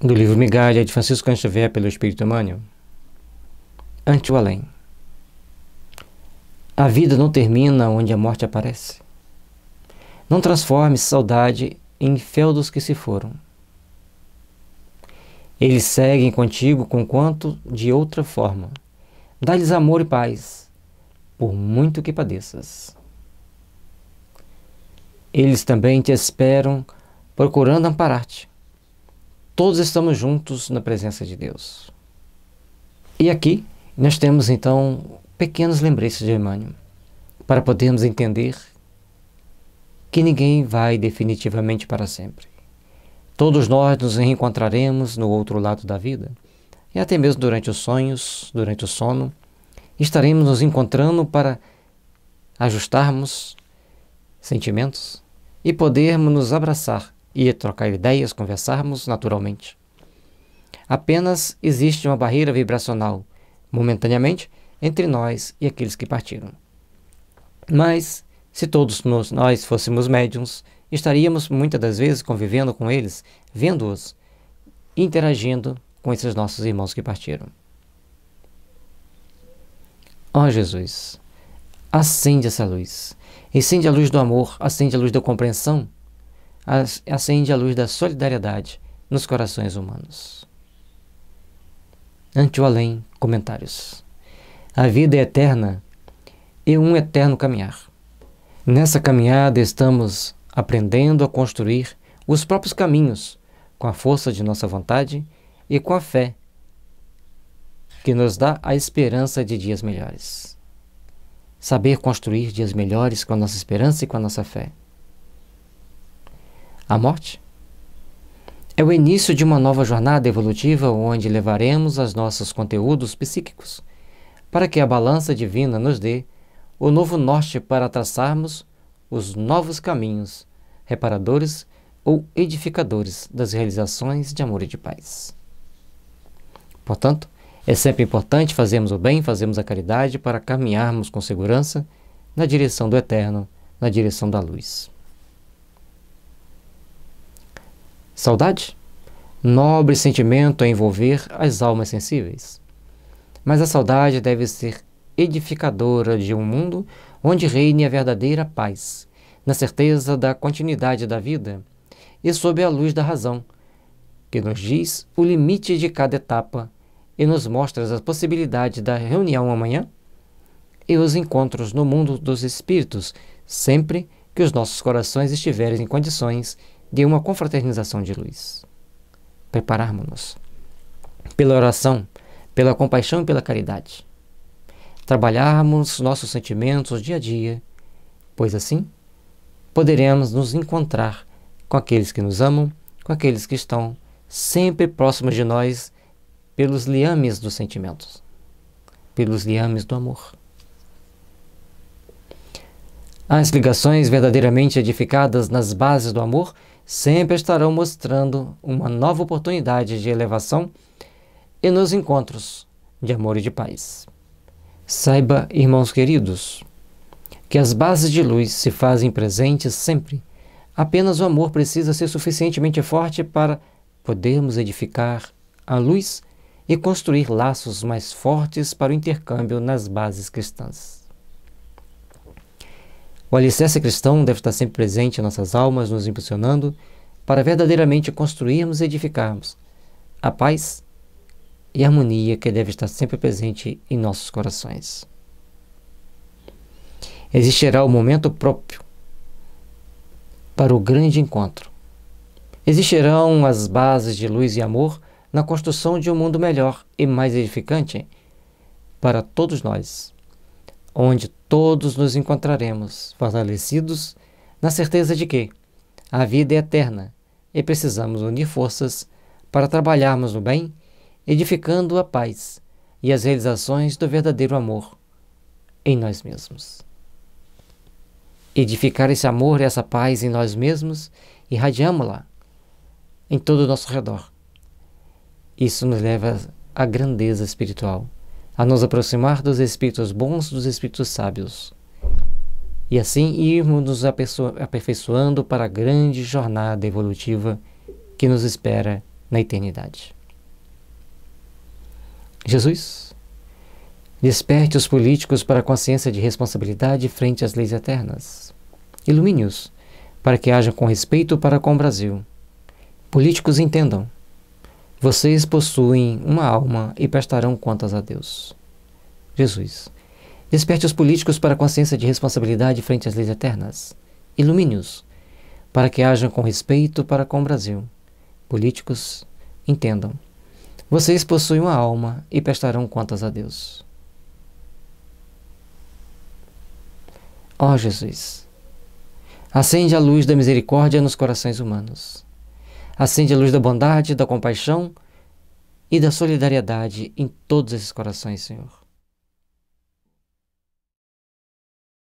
do livro Migalha de Francisco Xavier pelo Espírito Emmanuel. Ante o além. A vida não termina onde a morte aparece. Não transforme saudade em dos que se foram. Eles seguem contigo conquanto de outra forma. Dá-lhes amor e paz, por muito que padeças. Eles também te esperam, procurando amparar-te todos estamos juntos na presença de Deus. E aqui nós temos então pequenos lembretes de Emmanuel, para podermos entender que ninguém vai definitivamente para sempre. Todos nós nos reencontraremos no outro lado da vida, e até mesmo durante os sonhos, durante o sono, estaremos nos encontrando para ajustarmos sentimentos e podermos nos abraçar e trocar ideias, conversarmos naturalmente. Apenas existe uma barreira vibracional, momentaneamente, entre nós e aqueles que partiram. Mas, se todos nós fôssemos médiums, estaríamos muitas das vezes convivendo com eles, vendo-os, interagindo com esses nossos irmãos que partiram. Ó oh, Jesus, acende essa luz. Acende a luz do amor, acende a luz da compreensão acende a luz da solidariedade nos corações humanos. Ante o além, comentários. A vida é eterna e um eterno caminhar. Nessa caminhada estamos aprendendo a construir os próprios caminhos com a força de nossa vontade e com a fé que nos dá a esperança de dias melhores. Saber construir dias melhores com a nossa esperança e com a nossa fé a morte. É o início de uma nova jornada evolutiva onde levaremos os nossos conteúdos psíquicos para que a balança divina nos dê o novo norte para traçarmos os novos caminhos reparadores ou edificadores das realizações de amor e de paz. Portanto, é sempre importante fazermos o bem, fazermos a caridade para caminharmos com segurança na direção do eterno, na direção da luz. Saudade? Nobre sentimento a envolver as almas sensíveis. Mas a saudade deve ser edificadora de um mundo onde reine a verdadeira paz, na certeza da continuidade da vida e sob a luz da razão, que nos diz o limite de cada etapa e nos mostra as possibilidades da reunião amanhã e os encontros no mundo dos espíritos, sempre que os nossos corações estiverem em condições de uma confraternização de luz. Prepararmos-nos pela oração, pela compaixão e pela caridade. Trabalharmos nossos sentimentos dia a dia, pois assim poderemos nos encontrar com aqueles que nos amam, com aqueles que estão sempre próximos de nós pelos liames dos sentimentos, pelos liames do amor. As ligações verdadeiramente edificadas nas bases do amor sempre estarão mostrando uma nova oportunidade de elevação e nos encontros de amor e de paz. Saiba, irmãos queridos, que as bases de luz se fazem presentes sempre. Apenas o amor precisa ser suficientemente forte para podermos edificar a luz e construir laços mais fortes para o intercâmbio nas bases cristãs. O alicerce cristão deve estar sempre presente em nossas almas, nos impulsionando para verdadeiramente construirmos e edificarmos a paz e a harmonia que deve estar sempre presente em nossos corações. Existirá o momento próprio para o grande encontro. Existirão as bases de luz e amor na construção de um mundo melhor e mais edificante para todos nós onde todos nos encontraremos, fortalecidos na certeza de que a vida é eterna e precisamos unir forças para trabalharmos no bem, edificando a paz e as realizações do verdadeiro amor em nós mesmos. Edificar esse amor e essa paz em nós mesmos, irradiámo la em todo o nosso redor. Isso nos leva à grandeza espiritual a nos aproximar dos espíritos bons, dos espíritos sábios, e assim irmos nos aperfeiçoando para a grande jornada evolutiva que nos espera na eternidade. Jesus, desperte os políticos para a consciência de responsabilidade frente às leis eternas. Ilumine-os para que hajam com respeito para com o Brasil. Políticos entendam vocês possuem uma alma e prestarão contas a Deus. Jesus. Desperte os políticos para a consciência de responsabilidade frente às leis eternas. Ilumine-os para que hajam com respeito para com o Brasil. Políticos, entendam. Vocês possuem uma alma e prestarão contas a Deus. Ó oh, Jesus, acende a luz da misericórdia nos corações humanos Acende a luz da bondade, da compaixão e da solidariedade em todos esses corações, Senhor.